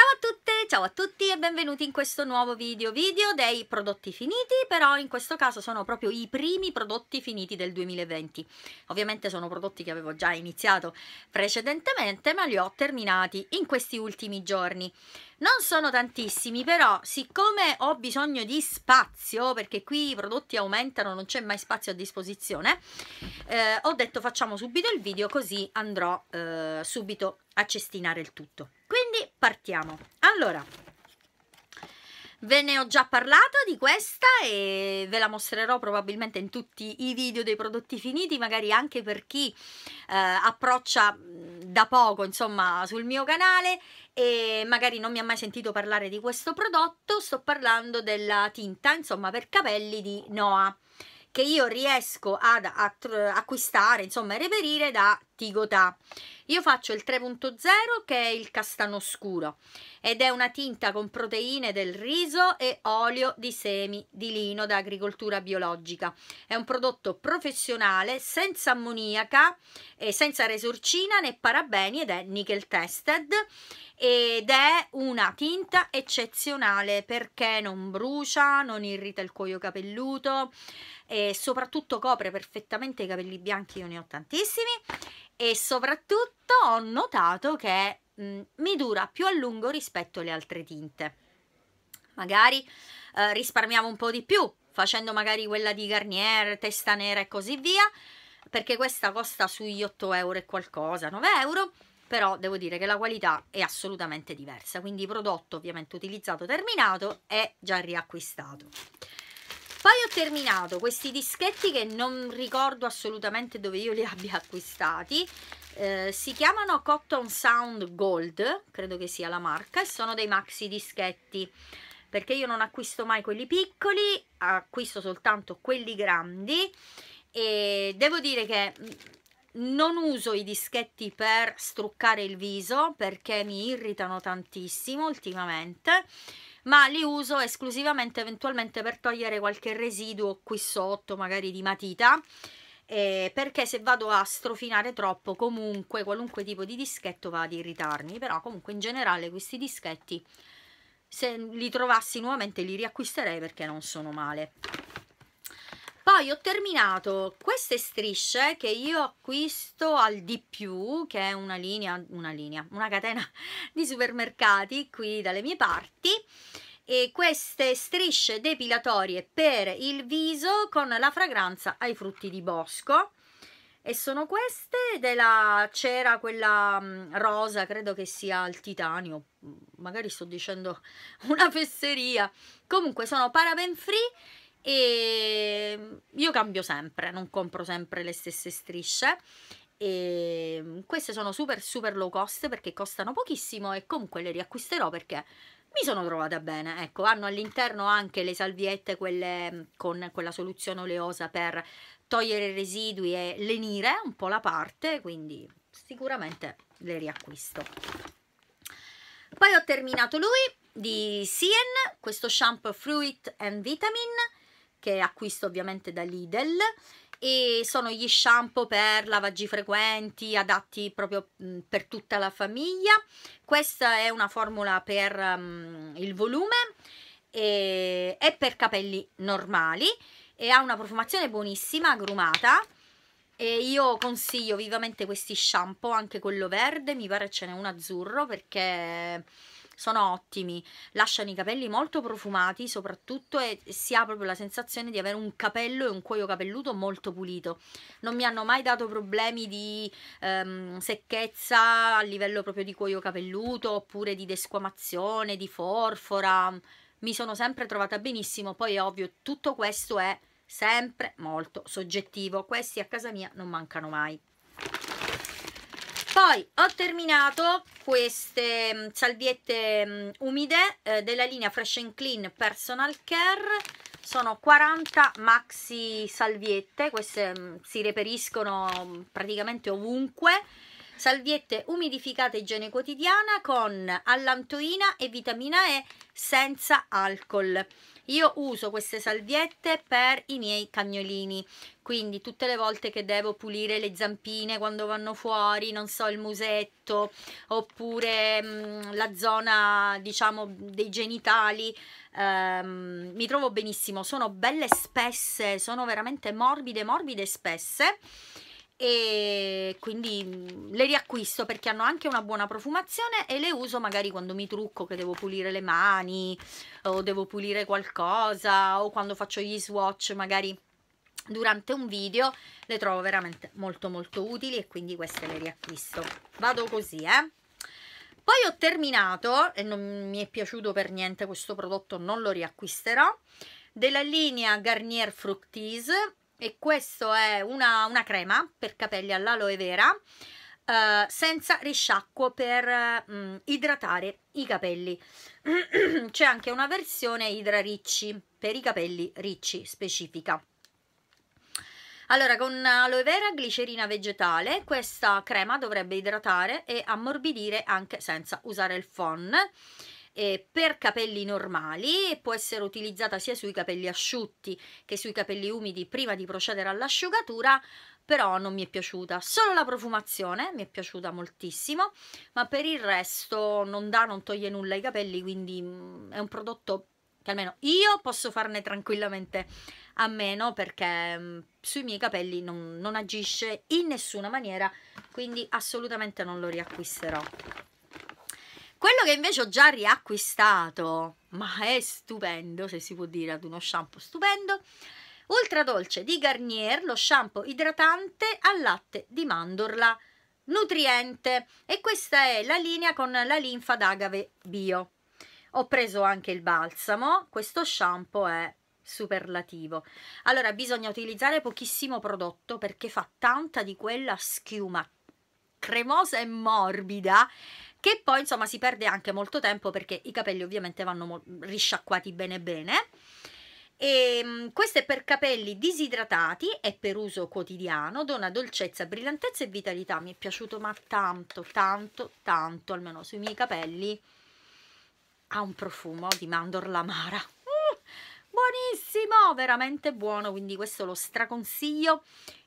Ciao a tutte! ciao a tutti e benvenuti in questo nuovo video, video dei prodotti finiti, però in questo caso sono proprio i primi prodotti finiti del 2020. Ovviamente sono prodotti che avevo già iniziato precedentemente, ma li ho terminati in questi ultimi giorni. Non sono tantissimi, però siccome ho bisogno di spazio, perché qui i prodotti aumentano, non c'è mai spazio a disposizione, eh, ho detto facciamo subito il video così andrò eh, subito a cestinare il tutto. Quindi partiamo. Allora, allora Ve ne ho già parlato di questa e ve la mostrerò probabilmente in tutti i video dei prodotti finiti, magari anche per chi eh, approccia da poco, insomma, sul mio canale e magari non mi ha mai sentito parlare di questo prodotto. Sto parlando della tinta, insomma, per capelli di Noah che io riesco ad acquistare, insomma, reperire da antichità. Io faccio il 3.0 che è il castano scuro ed è una tinta con proteine del riso e olio di semi di lino da agricoltura biologica. È un prodotto professionale senza ammoniaca, eh, senza resorcina né parabeni ed è nickel tested ed è una tinta eccezionale perché non brucia, non irrita il cuoio capelluto e soprattutto copre perfettamente i capelli bianchi, io ne ho tantissimi e soprattutto ho notato che mh, mm, mi dura più a lungo rispetto alle altre tinte. Magari eh, risparmiamo un po' di più facendo magari quella di Garnier, testa nera e così via, perché questa costa sugli 8 euro e qualcosa, 9 euro, però devo dire che la qualità è assolutamente diversa, quindi prodotto ovviamente utilizzato terminato è già riacquistato terminato questi dischetti che non ricordo assolutamente dove io li abbia acquistati eh, si chiamano Cotton Sound Gold credo che sia la marca e sono dei maxi dischetti perché io non acquisto mai quelli piccoli acquisto soltanto quelli grandi e devo dire che mm, non uso i dischetti per struccare il viso perché mi irritano tantissimo ultimamente ma li uso esclusivamente eventualmente per togliere qualche residuo qui sotto magari di matita eh, perché se vado a strofinare troppo comunque qualunque tipo di dischetto va ad irritarmi però comunque in generale questi dischetti se li trovassi nuovamente li riacquisterei perché non sono male poi ho terminato queste strisce che io acquisto al di più che è una linea una linea una catena di supermercati qui dalle mie parti e queste strisce depilatorie per il viso con la fragranza ai frutti di bosco e sono queste della cera quella mm, rosa credo che sia al titanio magari sto dicendo una fesseria comunque sono paraben free e ehm, io cambio sempre, non compro sempre le stesse strisce e ehm, queste sono super super low cost perché costano pochissimo e comunque le riacquisterò perché mi sono trovata bene, ecco, hanno all'interno anche le salviette, quelle mm, con quella soluzione oleosa per togliere i residui e lenire un po' la parte, quindi sicuramente le riacquisto. Poi ho terminato lui di Sien, questo shampoo Fruit and Vitamin, che acquisto ovviamente da Lidl e sono gli shampoo per lavaggi frequenti adatti proprio per tutta la famiglia questa è una formula per mh, il volume e, e, per capelli normali e ha una profumazione buonissima agrumata e io consiglio vivamente questi shampoo anche quello verde mi pare ce n'è un azzurro perché sono ottimi, lasciano i capelli molto profumati soprattutto e si ha proprio la sensazione di avere un capello e un cuoio capelluto molto pulito. Non mi hanno mai dato problemi di ehm, secchezza a livello proprio di cuoio capelluto oppure di desquamazione, di forfora. Mi sono sempre trovata benissimo, poi è ovvio tutto questo è sempre molto soggettivo. Questi a casa mia non mancano mai poi ho terminato queste mm, salviette mm, umide eh, della linea Fresh and Clean Personal Care sono 40 maxi salviette queste mm, si reperiscono praticamente ovunque salviette umidificate igiene quotidiana con allantoina e vitamina E senza alcol io uso queste salviette per i miei cagnolini quindi tutte le volte che devo pulire le zampine quando vanno fuori, non so, il musetto oppure mh, mm, la zona diciamo dei genitali ehm, mi trovo benissimo, sono belle spesse, sono veramente morbide, morbide e spesse e quindi mm, le riacquisto perché hanno anche una buona profumazione e le uso magari quando mi trucco che devo pulire le mani o devo pulire qualcosa o quando faccio gli swatch magari durante un video le trovo veramente molto molto utili e quindi queste le riacquisto vado così eh poi ho terminato e non mi è piaciuto per niente questo prodotto non lo riacquisterò della linea Garnier Fructis e questo è una, una crema per capelli all'aloe vera eh, senza risciacquo per eh, idratare i capelli c'è anche una versione idra ricci per i capelli ricci specifica allora, con aloe vera, glicerina vegetale, questa crema dovrebbe idratare e ammorbidire anche senza usare il phon eh, per capelli normali e può essere utilizzata sia sui capelli asciutti che sui capelli umidi prima di procedere all'asciugatura però non mi è piaciuta. Solo la profumazione mi è piaciuta moltissimo, ma per il resto non dà, non toglie nulla ai capelli, quindi mm, è un prodotto che almeno io posso farne tranquillamente a meno perché mm, sui miei capelli non, non agisce in nessuna maniera, quindi assolutamente non lo riacquisterò. Quello che invece ho già riacquistato, ma è stupendo, se si può dire ad uno shampoo stupendo, Ultra Dolce di Garnier, lo shampoo idratante al latte di mandorla nutriente e questa è la linea con la linfa d'agave bio. Ho preso anche il balsamo, questo shampoo è superlativo. Allora bisogna utilizzare pochissimo prodotto perché fa tanta di quella schiuma cremosa e morbida che poi insomma si perde anche molto tempo perché i capelli ovviamente vanno risciacquati bene bene. E ehm, questo è per capelli disidratati e per uso quotidiano, dona dolcezza, brillantezza e vitalità. Mi è piaciuto ma tanto, tanto, tanto, almeno sui miei capelli, ha un profumo di mandorla amara. Mm, buonissimo, veramente buono, quindi questo lo straconsiglio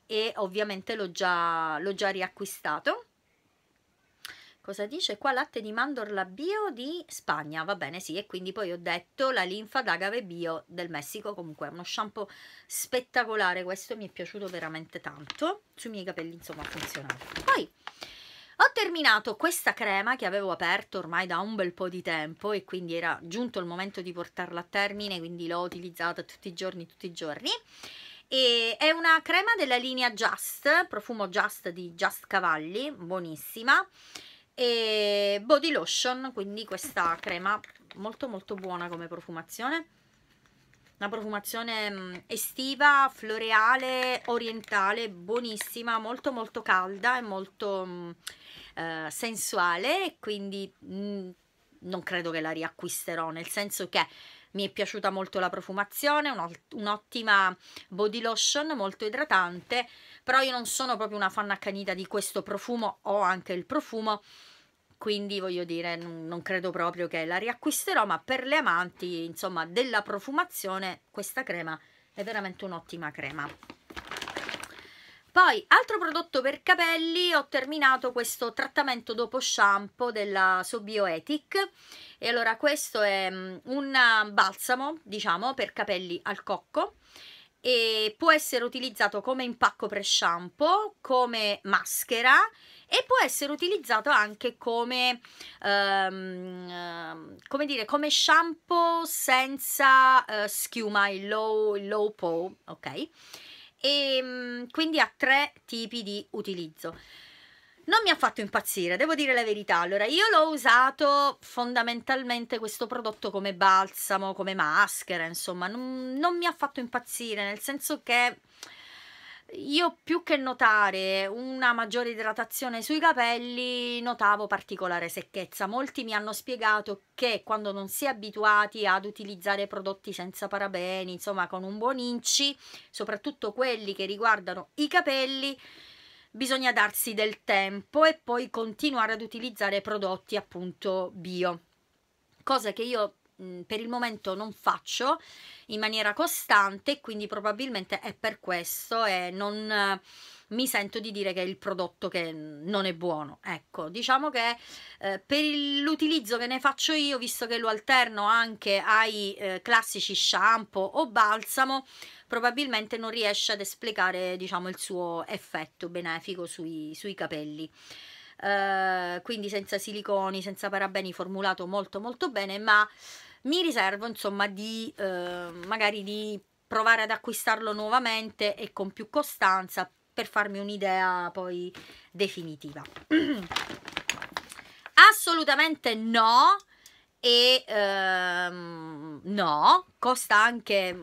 e ovviamente l'ho già, già riacquistato. Cosa dice qua? Latte di mandorla bio di Spagna, va bene, sì, e quindi poi ho detto la linfa d'agave bio del Messico, comunque è uno shampoo spettacolare, questo mi è piaciuto veramente tanto, sui miei capelli insomma ha funzionato. Poi ho terminato questa crema che avevo aperto ormai da un bel po' di tempo e quindi era giunto il momento di portarla a termine, quindi l'ho utilizzata tutti i giorni, tutti i giorni. E è una crema della linea Just, profumo Just di Just Cavalli, buonissima e body lotion quindi questa crema molto molto buona come profumazione una profumazione mm, estiva, floreale, orientale, buonissima, molto molto calda e molto mm, eh, sensuale quindi mh, mm, non credo che la riacquisterò nel senso che mi è piaciuta molto la profumazione, un'ottima body lotion molto idratante però io non sono proprio una fan accanita di questo profumo, ho anche il profumo, quindi voglio dire non credo proprio che la riacquisterò, ma per le amanti insomma della profumazione questa crema è veramente un'ottima crema. Poi, altro prodotto per capelli, ho terminato questo trattamento dopo shampoo della Sobioetic e allora questo è mm, un balsamo, diciamo, per capelli al cocco e può essere utilizzato come impacco pre shampoo, come maschera e può essere utilizzato anche come, um, come, dire, come shampoo senza uh, schiuma, il low, il low po, ok? E ehm, quindi ha tre tipi di utilizzo non mi ha fatto impazzire, devo dire la verità. Allora, io l'ho usato fondamentalmente questo prodotto come balsamo, come maschera, insomma, non, non mi ha fatto impazzire, nel senso che io più che notare una maggiore idratazione sui capelli notavo particolare secchezza molti mi hanno spiegato che quando non si è abituati ad utilizzare prodotti senza parabeni insomma con un buon inci soprattutto quelli che riguardano i capelli bisogna darsi del tempo e poi continuare ad utilizzare prodotti appunto bio. Cosa che io Mm, per il momento non faccio in maniera costante, quindi probabilmente è per questo e non eh, mi sento di dire che è il prodotto che non è buono. Ecco, diciamo che eh, per l'utilizzo che ne faccio io, visto che lo alterno anche ai eh, classici shampoo o balsamo, probabilmente non riesce ad esplicare diciamo, il suo effetto benefico sui, sui capelli. Eh, quindi senza siliconi, senza parabeni, formulato molto molto bene, ma mi riservo insomma di eh, magari di provare ad acquistarlo nuovamente e con più costanza per farmi un'idea poi definitiva. Assolutamente no e ehm, no, costa anche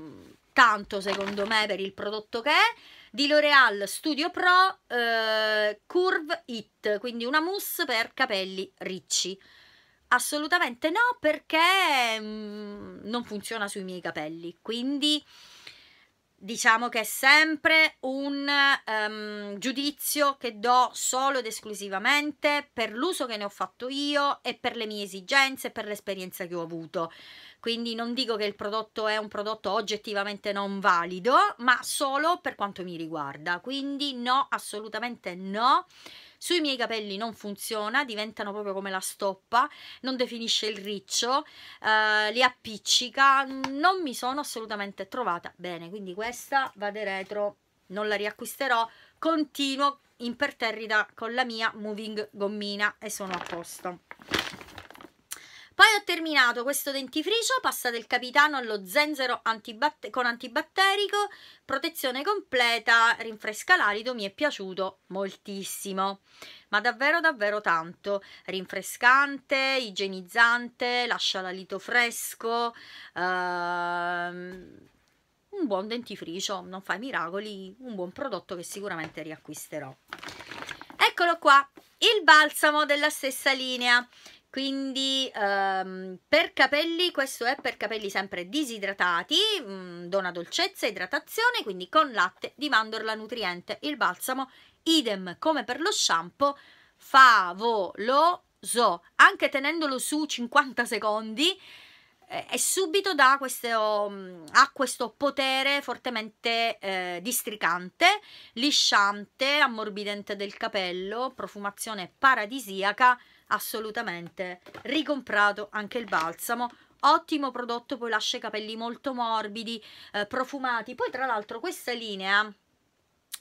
tanto secondo me per il prodotto che è di L'Oreal Studio Pro eh, Curve It, quindi una mousse per capelli ricci. Assolutamente no perché mh, mm, non funziona sui miei capelli, quindi diciamo che è sempre un um, giudizio che do solo ed esclusivamente per l'uso che ne ho fatto io e per le mie esigenze e per l'esperienza che ho avuto quindi non dico che il prodotto è un prodotto oggettivamente non valido, ma solo per quanto mi riguarda, quindi no, assolutamente no. Sui miei capelli non funziona, diventano proprio come la stoppa, non definisce il riccio, eh, li appiccica, non mi sono assolutamente trovata bene, quindi questa vade retro, non la riacquisterò, continuo imperterrita con la mia moving gommina e sono a posto. Poi ho terminato questo dentifricio, pasta del capitano allo zenzero antibatt con antibatterico, protezione completa, rinfresca l'arido, mi è piaciuto moltissimo. Ma davvero davvero tanto, rinfrescante, igienizzante, lascia l'alito fresco, ehm, un buon dentifricio, non fai miracoli, un buon prodotto che sicuramente riacquisterò. Eccolo qua, il balsamo della stessa linea quindi um, per capelli questo è per capelli sempre disidratati mh, mm, dona dolcezza e idratazione quindi con latte di mandorla nutriente il balsamo idem come per lo shampoo favoloso anche tenendolo su 50 secondi eh, e subito dà questo, mm, ha questo potere fortemente eh, districante, lisciante, ammorbidente del capello, profumazione paradisiaca assolutamente ricomprato anche il balsamo ottimo prodotto poi lascia i capelli molto morbidi eh, profumati poi tra l'altro questa linea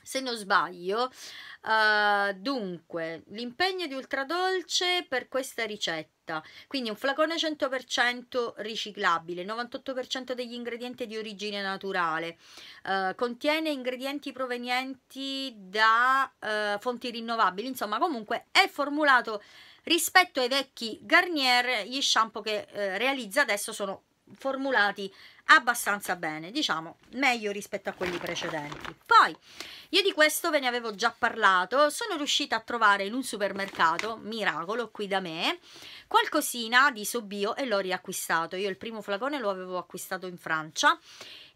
se non sbaglio uh, dunque l'impegno di ultradolce per questa ricetta quindi un flacone 100% riciclabile 98% degli ingredienti di origine naturale uh, contiene ingredienti provenienti da uh, fonti rinnovabili insomma comunque è formulato rispetto ai vecchi Garnier gli shampoo che eh, realizza adesso sono formulati abbastanza bene, diciamo meglio rispetto a quelli precedenti. Poi, io di questo ve ne avevo già parlato, sono riuscita a trovare in un supermercato, miracolo, qui da me, qualcosina di Sobio e l'ho riacquistato. Io il primo flacone lo avevo acquistato in Francia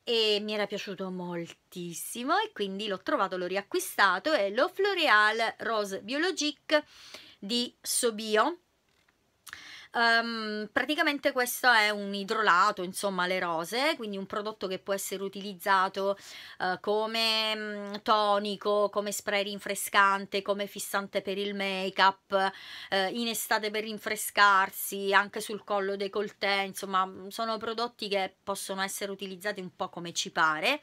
e mi era piaciuto moltissimo e quindi l'ho trovato, l'ho riacquistato è lo Floreal Rose Biologique di Sobio Um, praticamente questo è un idrolato, insomma, le rose, quindi un prodotto che può essere utilizzato uh, come mh, mm, tonico, come spray rinfrescante, come fissante per il make-up, uh, in estate per rinfrescarsi, anche sul collo dei coltè, insomma, mm, sono prodotti che possono essere utilizzati un po' come ci pare,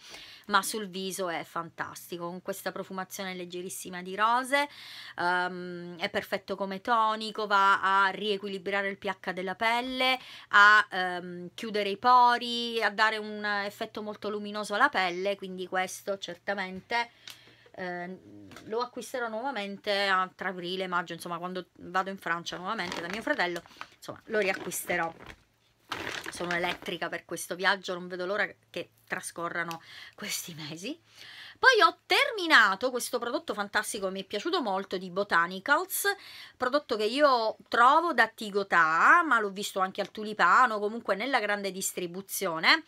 ma sul viso è fantastico, con questa profumazione leggerissima di rose, um, è perfetto come tonico, va a riequilibrare il pH della pelle, a ehm, chiudere i pori, a dare un effetto molto luminoso alla pelle, quindi questo certamente eh, lo acquisterò nuovamente a, tra aprile e maggio, insomma quando vado in Francia nuovamente da mio fratello, insomma lo riacquisterò. Sono elettrica per questo viaggio, non vedo l'ora che trascorrano questi mesi. Poi ho terminato questo prodotto fantastico, mi è piaciuto molto, di Botanicals, prodotto che io trovo da Tigotà, ma l'ho visto anche al Tulipano, comunque nella grande distribuzione.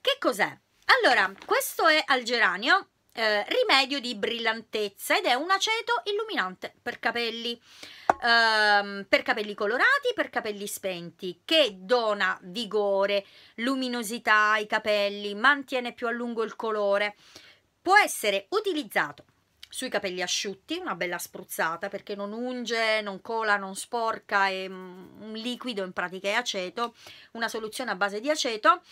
Che cos'è? Allora, questo è al geranio, eh, rimedio di brillantezza ed è un aceto illuminante per capelli ehm, per capelli colorati per capelli spenti che dona vigore luminosità ai capelli mantiene più a lungo il colore può essere utilizzato sui capelli asciutti, una bella spruzzata perché non unge, non cola, non sporca, è un liquido in pratica è aceto, una soluzione a base di aceto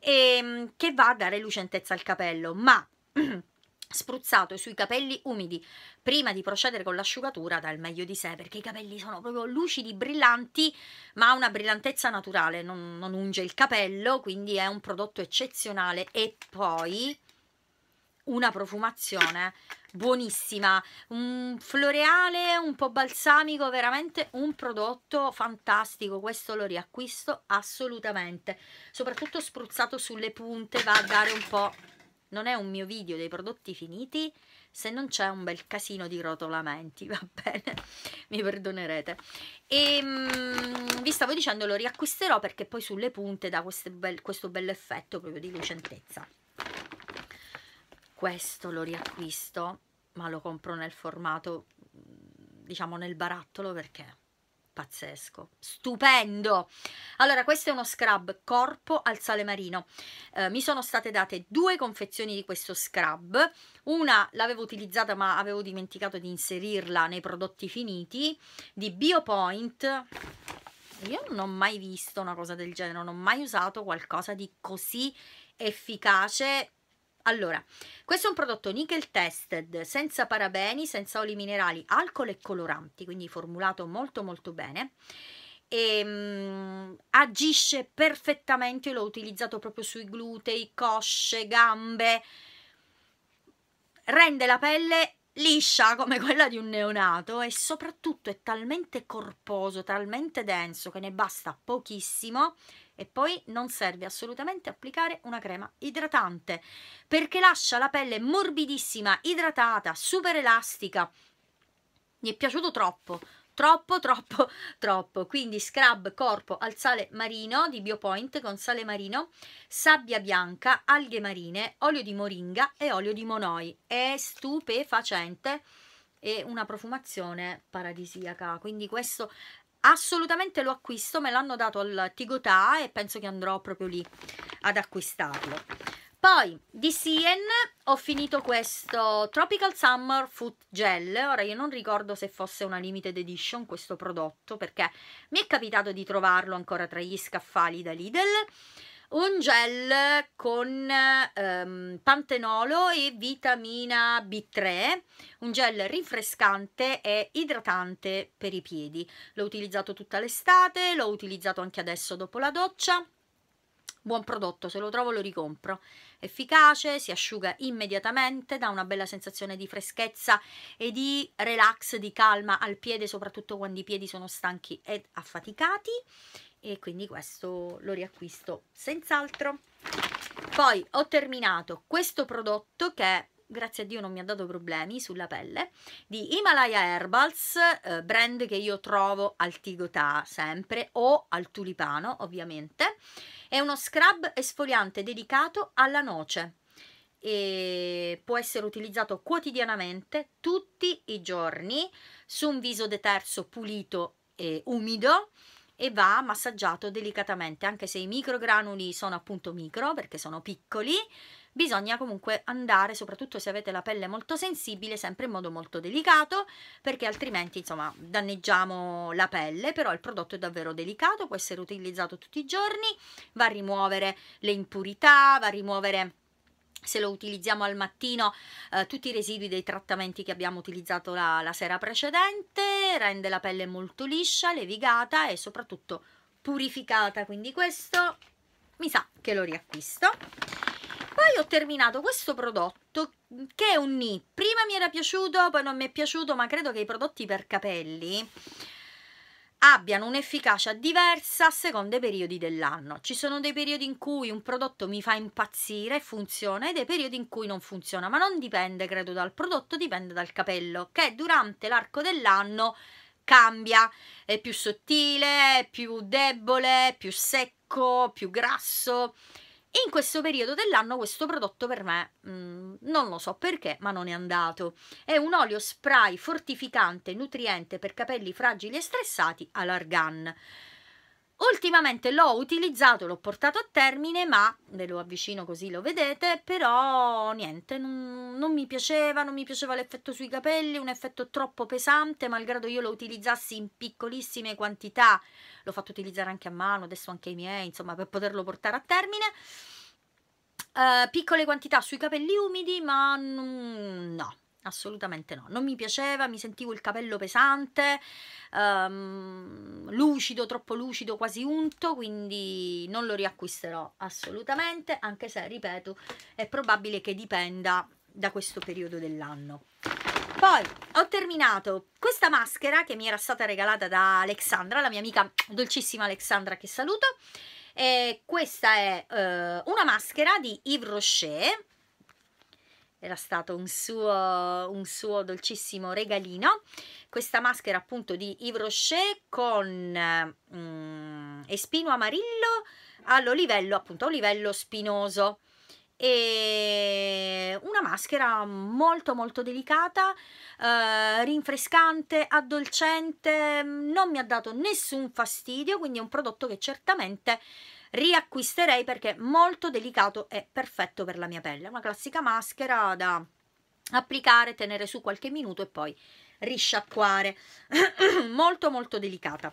e, ehm, che va a dare lucentezza al capello, ma spruzzato sui capelli umidi prima di procedere con l'asciugatura dal meglio di sé perché i capelli sono proprio lucidi, brillanti ma ha una brillantezza naturale, non, non unge il capello quindi è un prodotto eccezionale e poi una profumazione buonissima, un floreale un po' balsamico, veramente un prodotto fantastico, questo lo riacquisto assolutamente, soprattutto spruzzato sulle punte va a dare un po', non è un mio video dei prodotti finiti, se non c'è un bel casino di rotolamenti, va bene, mi perdonerete. E ehm, mh, vi stavo dicendo lo riacquisterò perché poi sulle punte dà bel, questo bel effetto proprio di lucentezza questo lo riacquisto ma lo compro nel formato diciamo nel barattolo perché pazzesco, stupendo. Allora, questo è uno scrub corpo al sale marino. Eh, mi sono state date due confezioni di questo scrub. Una l'avevo utilizzata ma avevo dimenticato di inserirla nei prodotti finiti di BioPoint. Io non ho mai visto una cosa del genere, non ho mai usato qualcosa di così efficace allora, questo è un prodotto nickel tested, senza parabeni, senza oli minerali, alcol e coloranti, quindi formulato molto molto bene. E, ehm, mh, agisce perfettamente, l'ho utilizzato proprio sui glutei, cosce, gambe, rende la pelle liscia come quella di un neonato e soprattutto è talmente corposo, talmente denso che ne basta pochissimo e poi non serve assolutamente applicare una crema idratante perché lascia la pelle morbidissima, idratata, super elastica. Mi è piaciuto troppo troppo troppo troppo quindi scrub corpo al sale marino di biopoint con sale marino sabbia bianca alghe marine olio di moringa e olio di monoi è stupefacente e una profumazione paradisiaca quindi questo assolutamente lo acquisto, me l'hanno dato al Tigotà e penso che andrò proprio lì ad acquistarlo. Poi di Sien ho finito questo Tropical Summer Foot Gel, ora io non ricordo se fosse una limited edition questo prodotto perché mi è capitato di trovarlo ancora tra gli scaffali da Lidl un gel con ehm, pantenolo e vitamina B3, un gel rinfrescante e idratante per i piedi. L'ho utilizzato tutta l'estate, l'ho utilizzato anche adesso dopo la doccia. Buon prodotto, se lo trovo lo ricompro. Efficace, si asciuga immediatamente, dà una bella sensazione di freschezza e di relax, di calma al piede, soprattutto quando i piedi sono stanchi ed affaticati e quindi questo lo riacquisto senz'altro poi ho terminato questo prodotto che grazie a Dio non mi ha dato problemi sulla pelle, di Himalaya Herbals, eh, brand che io trovo al Tigotà sempre o al Tulipano ovviamente, è uno scrub esfoliante dedicato alla noce e può essere utilizzato quotidianamente tutti i giorni su un viso deterso pulito e umido e va massaggiato delicatamente, anche se i microgranuli sono appunto micro perché sono piccoli, bisogna comunque andare, soprattutto se avete la pelle molto sensibile, sempre in modo molto delicato, perché altrimenti insomma danneggiamo la pelle, però il prodotto è davvero delicato, può essere utilizzato tutti i giorni, va a rimuovere le impurità, va a rimuovere se lo utilizziamo al mattino eh, tutti i residui dei trattamenti che abbiamo utilizzato la, la sera precedente rende la pelle molto liscia, levigata e soprattutto purificata quindi questo mi sa che lo riacquisto poi ho terminato questo prodotto che è un nip prima mi era piaciuto poi non mi è piaciuto ma credo che i prodotti per capelli abbiano un'efficacia diversa a seconda dei periodi dell'anno. Ci sono dei periodi in cui un prodotto mi fa impazzire e funziona e dei periodi in cui non funziona, ma non dipende, credo, dal prodotto, dipende dal capello, che durante l'arco dell'anno cambia, è più sottile, più debole, più secco, più grasso in questo periodo dell'anno questo prodotto per me, mh, mm, non lo so perché, ma non è andato. È un olio spray fortificante, nutriente per capelli fragili e stressati all'argan. Ultimamente l'ho utilizzato, l'ho portato a termine, ma ve lo avvicino così lo vedete, però niente, non, non mi piaceva, non mi piaceva l'effetto sui capelli, un effetto troppo pesante, malgrado io lo utilizzassi in piccolissime quantità, l'ho fatto utilizzare anche a mano, adesso anche i miei, insomma, per poterlo portare a termine. Uh, piccole quantità sui capelli umidi, ma no, assolutamente no. Non mi piaceva, mi sentivo il capello pesante, um, lucido, troppo lucido, quasi unto, quindi non lo riacquisterò assolutamente, anche se, ripeto, è probabile che dipenda da questo periodo dell'anno. Poi ho terminato questa maschera che mi era stata regalata da Alexandra, la mia amica dolcissima Alexandra che saluto. E questa è eh, una maschera di Yves Rocher era stato un suo, un suo dolcissimo regalino. Questa maschera appunto di Yves Rocher con mm, espino amarillo all'olivello, appunto olivello spinoso e una maschera molto molto delicata, eh, rinfrescante, addolcente, mm, non mi ha dato nessun fastidio, quindi è un prodotto che certamente riacquisterei perché molto delicato e perfetto per la mia pelle. Una classica maschera da applicare, tenere su qualche minuto e poi risciacquare. molto molto delicata.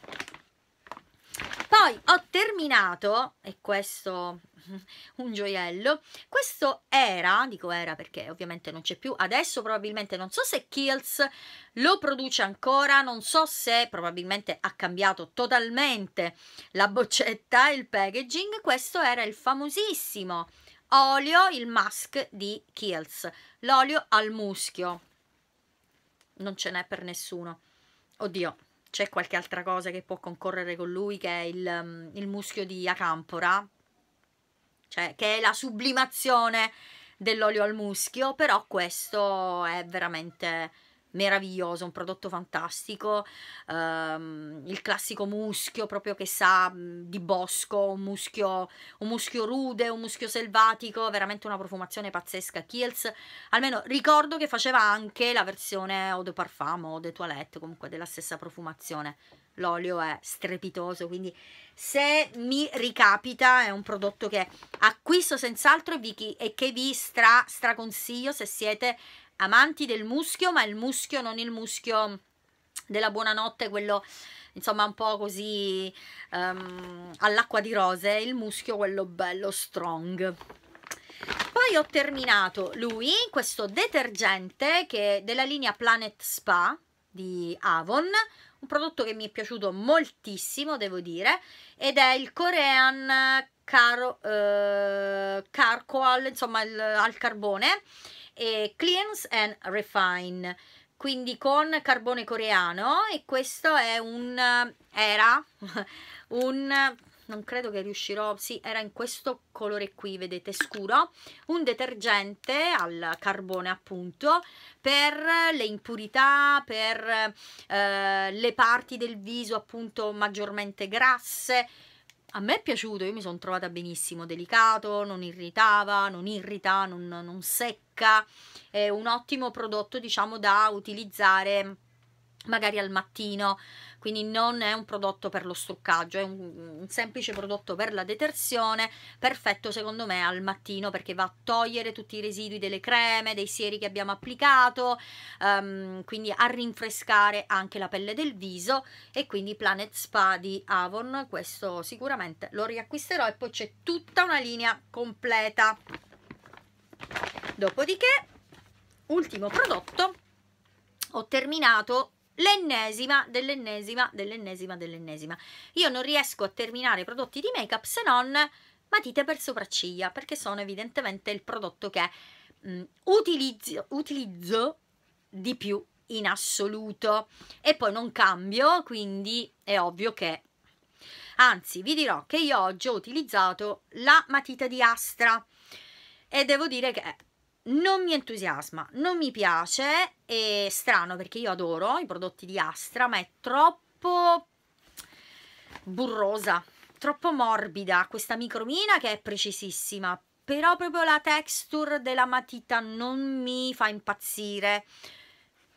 Poi ho terminato, e questo un gioiello, questo era, dico era perché ovviamente non c'è più, adesso probabilmente non so se Kills lo produce ancora, non so se probabilmente ha cambiato totalmente la boccetta e il packaging, questo era il famosissimo olio, il mask di Kills, l'olio al muschio, non ce n'è per nessuno, oddio c'è qualche altra cosa che può concorrere con lui che è il, um, il muschio di acampora, cioè che è la sublimazione dell'olio al muschio, però questo è veramente meraviglioso, un prodotto fantastico, um, il classico muschio proprio che sa mm, di bosco, un muschio, un muschio rude, un muschio selvatico, veramente una profumazione pazzesca, Kiels, almeno ricordo che faceva anche la versione eau de parfum o de toilette, comunque della stessa profumazione, l'olio è strepitoso, quindi se mi ricapita è un prodotto che acquisto senz'altro e, e, che vi stra, straconsiglio se siete amanti del muschio, ma il muschio non il muschio della buonanotte, quello insomma un po' così um, all'acqua di rose, il muschio quello bello strong. Poi ho terminato lui, questo detergente che è della linea Planet Spa di Avon, un prodotto che mi è piaciuto moltissimo, devo dire, ed è il Korean Car eh, Carcoal, insomma il, al carbone, e Cleanse and Refine, quindi con carbone coreano e questo è un, era un, non credo che riuscirò, sì, era in questo colore qui, vedete, scuro, un detergente al carbone appunto per le impurità, per eh, le parti del viso appunto maggiormente grasse, a me è piaciuto, io mi sono trovata benissimo, delicato, non irritava, non irrita, non, non secca, è un ottimo prodotto diciamo da utilizzare magari al mattino, quindi non è un prodotto per lo struccaggio, è un, un, semplice prodotto per la detersione, perfetto secondo me al mattino perché va a togliere tutti i residui delle creme, dei sieri che abbiamo applicato, um, quindi a rinfrescare anche la pelle del viso e quindi Planet Spa di Avon, questo sicuramente lo riacquisterò e poi c'è tutta una linea completa. Dopodiché, ultimo prodotto, ho terminato l'ennesima dell'ennesima dell'ennesima dell'ennesima. Io non riesco a terminare i prodotti di make up se non matite per sopracciglia perché sono evidentemente il prodotto che mh, mm, utilizzo, utilizzo di più in assoluto e poi non cambio quindi è ovvio che anzi vi dirò che io oggi ho utilizzato la matita di Astra e devo dire che non mi entusiasma, non mi piace, è strano perché io adoro i prodotti di Astra, ma è troppo burrosa, troppo morbida questa micromina che è precisissima, però proprio la texture della matita non mi fa impazzire.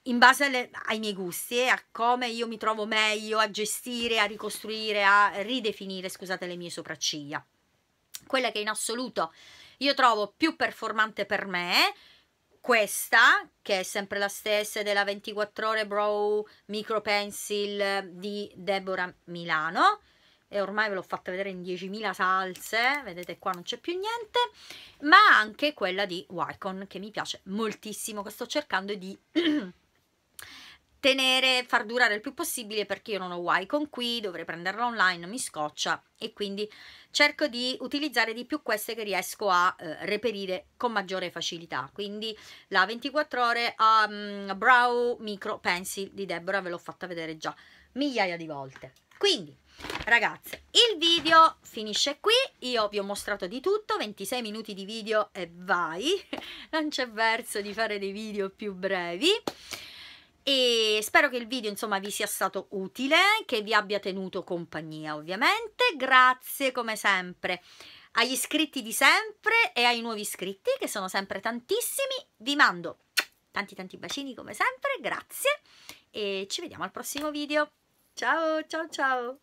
In base alle, ai miei gusti e eh, a come io mi trovo meglio a gestire, a ricostruire, a ridefinire, scusate, le mie sopracciglia. Quella che in assoluto io trovo più performante per me questa, che è sempre la stessa della 24 ore Brow Micro Pencil di Deborah Milano, e ormai ve l'ho fatta vedere in 10.000 salse, vedete qua non c'è più niente, ma anche quella di Wycon che mi piace moltissimo, che sto cercando di tenere, far durare il più possibile perché io non ho Wycon qui, dovrei prenderla online, mi scoccia e quindi cerco di utilizzare di più queste che riesco a eh, reperire con maggiore facilità. Quindi la 24 ore um, Brow Micro Pencil di Deborah ve l'ho fatta vedere già migliaia di volte. Quindi ragazze il video finisce qui io vi ho mostrato di tutto 26 minuti di video e vai non c'è verso di fare dei video più brevi e spero che il video insomma vi sia stato utile, che vi abbia tenuto compagnia ovviamente, grazie come sempre agli iscritti di sempre e ai nuovi iscritti che sono sempre tantissimi, vi mando tanti tanti bacini come sempre, grazie e ci vediamo al prossimo video, ciao ciao ciao!